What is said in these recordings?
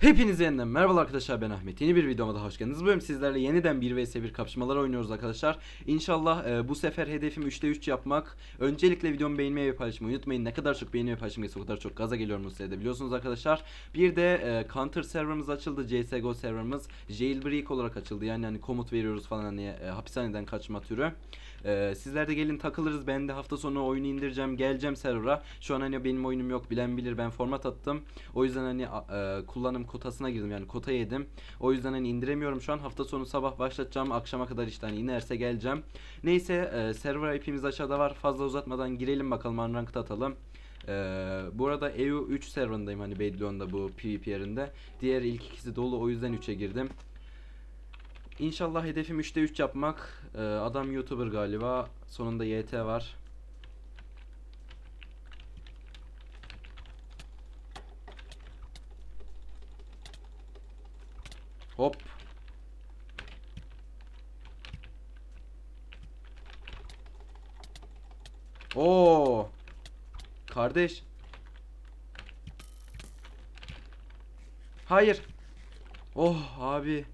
Hepiniz yeniden merhaba arkadaşlar ben Ahmet. Yeni bir videoma daha hoş geldiniz. Bugün sizlerle yeniden 1 vs 1 kapışmalar oynuyoruz arkadaşlar. İnşallah e, bu sefer hedefim 3'te 3 yapmak. Öncelikle videomu beğenmeyi ve paylaşmayı unutmayın. Ne kadar çok beğeni ve paylaşım gelirse o kadar çok gaza geliyorum bu sitede biliyorsunuz arkadaşlar. Bir de e, Counter serverımız açıldı. CSGO serverımız jailbreak olarak açıldı. Yani hani komut veriyoruz falan hani e, hapishaneden kaçma türü. E, sizler de gelin takılırız. Ben de hafta sonu oyunu indireceğim. Geleceğim servera. Şu an hani benim oyunum yok. Bilen bilir ben format attım. O yüzden hani e, kullanım kotasına girdim yani kota yedim. O yüzden hani indiremiyorum şu an. Hafta sonu sabah başlatacağım. Akşama kadar işte hani inerse geleceğim. Neyse e, server IP'miz aşağıda var. Fazla uzatmadan girelim bakalım unranked atalım. Ee, bu arada EU 3 serverındayım hani bedlionda bu PvP yerinde. Diğer ilk ikisi dolu o yüzden 3'e girdim. İnşallah hedefim 3'te 3 yapmak. Ee, adam YouTuber galiba. Sonunda YT var. Hop. Oo. Kardeş. Hayır. Oh abi.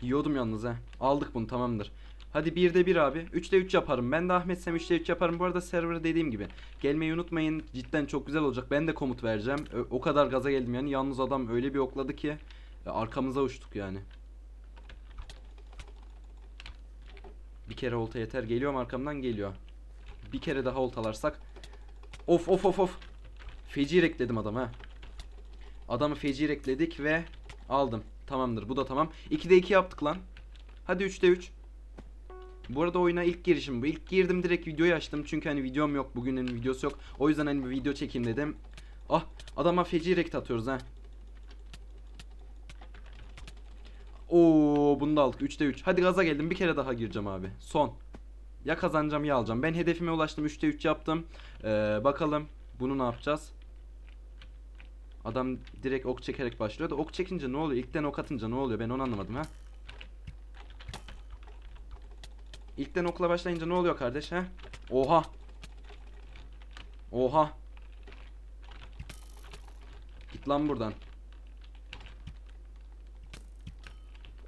Yiyordum yalnız ha. Aldık bunu tamamdır. Hadi 1'de 1 abi. 3'te 3 yaparım. Ben de Ahmetsem 3'te 3 yaparım. Bu arada server dediğim gibi. Gelmeyi unutmayın. Cidden çok güzel olacak. Ben de komut vereceğim. O kadar gaza geldim yani. Yalnız adam öyle bir okladı ki arkamıza uçtuk yani. Bir kere olta yeter. Geliyorum arkamdan geliyor. Bir kere daha oltalarsak. Of of of of. Feci rekledim adam ha. Adamı feci rekledik ve aldım. Tamamdır bu da tamam. 2'de 2 yaptık lan. Hadi 3'te 3. Bu arada oyuna ilk girişim bu. İlk girdim direkt videoyu açtım. Çünkü hani videom yok. Bugünün videosu yok. O yüzden hani bir video çekeyim dedim. Ah adama feci rekt atıyoruz ha. Oo bunu da aldık. 3'te 3. Hadi gaza geldim. Bir kere daha gireceğim abi. Son. Ya kazanacağım ya alacağım. Ben hedefime ulaştım. 3'te 3 yaptım. Ee, bakalım bunu ne yapacağız? Adam direkt ok çekerek başlıyor da ok çekince ne oluyor? İlkten ok atınca ne oluyor? Ben onu anlamadım ha. İlkten okla başlayınca ne oluyor kardeş ha? Oha. Oha. Git lan buradan.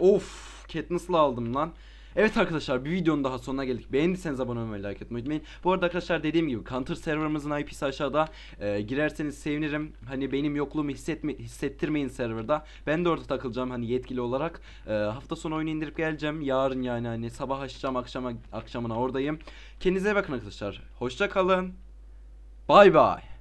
Of Katniss'la aldım lan. Evet arkadaşlar bir videonun daha sonuna geldik. Beğendiyseniz abone olmayı, like etmeyi unutmayın. Bu arada arkadaşlar dediğim gibi Counter serverımızın IP'si aşağıda. Ee, girerseniz sevinirim. Hani benim yokluğumu hissetme, hissettirmeyin serverda. Ben de orada takılacağım hani yetkili olarak. Ee, hafta sonu oyunu indirip geleceğim. Yarın yani hani sabah açacağım akşama, akşamına oradayım. Kendinize bakın arkadaşlar. Hoşça kalın. Bay bay.